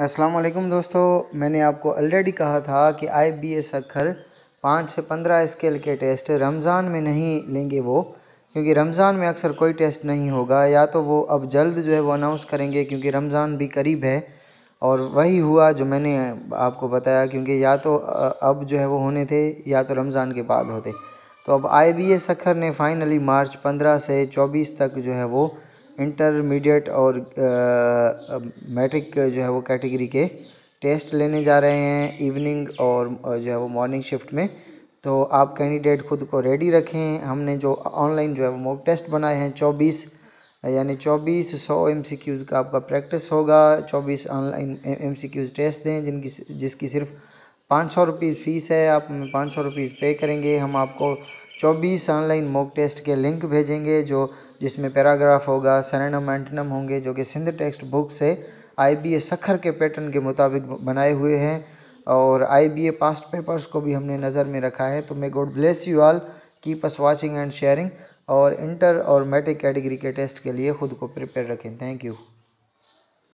अस्सलाम वालेकुम दोस्तों मैंने आपको ऑलरेडी कहा था कि आई बी एस अक्खर पाँच से पंद्रह स्केल के टेस्ट रमज़ान में नहीं लेंगे वो क्योंकि रमज़ान में अक्सर कोई टेस्ट नहीं होगा या तो वो अब जल्द जो है वो अनाउंस करेंगे क्योंकि रमज़ान भी करीब है और वही हुआ जो मैंने आपको बताया क्योंकि या तो अब जो है वो होने थे या तो रमज़ान के बाद होते तो अब आई बी एस अक्खर ने फ़ाइनली मार्च पंद्रह से चौबीस तक जो है वो इंटरमीडिएट और मैट्रिक जो है वो कैटेगरी के टेस्ट लेने जा रहे हैं इवनिंग और जो है वो मॉर्निंग शिफ्ट में तो आप कैंडिडेट खुद को रेडी रखें हमने जो ऑनलाइन जो है वो मॉक टेस्ट बनाए हैं चौबीस यानी चौबीस सौ एम सी क्यूज़ का आपका प्रैक्टिस होगा चौबीस online M C Qs test दें जिनकी जिसकी सिर्फ पाँच सौ रुपीज़ फ़ीस है आप हमें पाँच सौ रुपीज़ पे करेंगे हम आपको चौबीस ऑनलाइन मॉक टेस्ट के लिंक भेजेंगे जो जिसमें पैराग्राफ होगा सरेनम एंटनम होंगे जो कि सिंध टेक्स्ट बुक से आई बी ए सखर के पैटर्न के मुताबिक बनाए हुए हैं और I B A past papers को भी हमने नज़र में रखा है तो may God bless you all keep us watching and sharing और इंटर और मैट्रिक कैटेगरी के टेस्ट के लिए ख़ुद को प्रिपेयर रखें थैंक यू